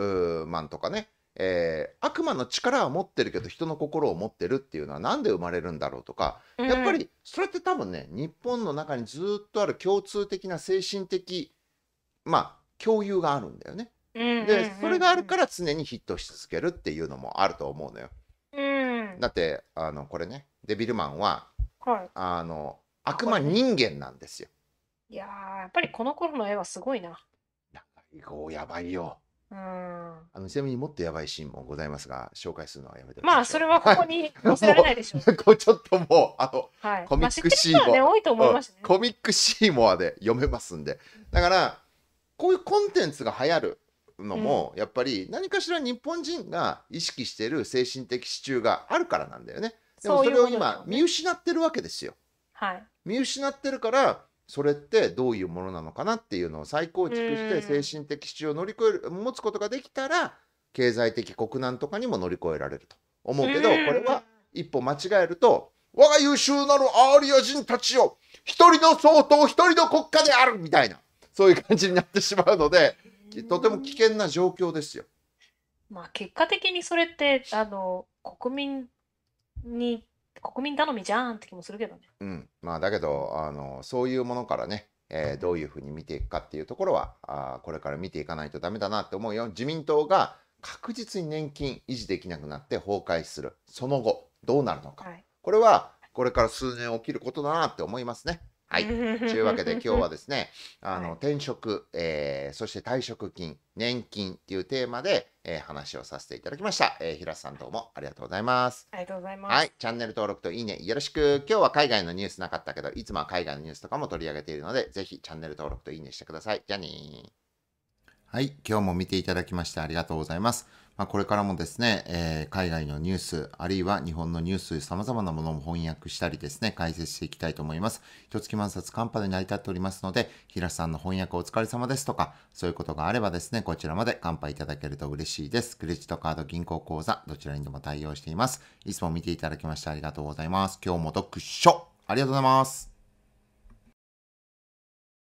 マンとかね、えー、悪魔の力は持ってるけど人の心を持ってるっていうのは何で生まれるんだろうとか、やっぱりそれって多分ね日本の中にずっとある共通的な精神的まあ共有があるんだよね。でそれがあるから常にヒットし続けるっていうのもあると思うのよ。うん、だってあのこれねデビルマンは、はい、あの悪魔人間なんですよ。いややっぱりこの頃の絵はすごいな。こうやばいよ。うんあのちなみにもっとやばいシーンもございますが紹介するのはやめてまあそれはここに載せられないでしょう。はい、うちょっともうあの、はい、コミックシーモア、まあねねうん、コミックシーモアで読めますんでだからこういうコンテンツが流行るのも、うん、やっぱり何かしら日本人が意識している精神的支柱があるからなんだよね。でもそれを今見失ってるわけですよ。はい、見失ってるからそれってどういうものなのかなっていうのを再構築して精神的支柱を乗り越える持つことができたら経済的国難とかにも乗り越えられると思うけどこれは一歩間違えると我が優秀なるアーリア人たちよ一人の総統一人の国家であるみたいなそういう感じになってしまうのでとても危険な状況ですよ。まあ、結果的にそれってあの国民に国民頼みじゃんって気もするけどね。うんまあ、だけどあのそういうものからね、えー、どういうふうに見ていくかっていうところはあこれから見ていかないとダメだなって思うよ。自民党が確実に年金維持できなくなって崩壊するその後どうなるのか、はい、これはこれから数年起きることだなって思いますね。はい。と いうわけで今日はですね、あの、転職、えー、そして退職金、年金っていうテーマで、えー、話をさせていただきました。えー、平瀬さんどうもありがとうございます。ありがとうございます。はい。チャンネル登録といいねよろしく。今日は海外のニュースなかったけど、いつもは海外のニュースとかも取り上げているので、ぜひチャンネル登録といいねしてください。じゃあねはい。今日も見ていただきましてありがとうございます。まあ、これからもですね、えー、海外のニュース、あるいは日本のニュース、様々なものも翻訳したりですね、解説していきたいと思います。一月万冊カンパで成り立っておりますので、平さんの翻訳お疲れ様ですとか、そういうことがあればですね、こちらまで乾杯いただけると嬉しいです。クレジットカード、銀行口座、どちらにでも対応しています。いつも見ていただきましてありがとうございます。今日も読書ありがとうございます。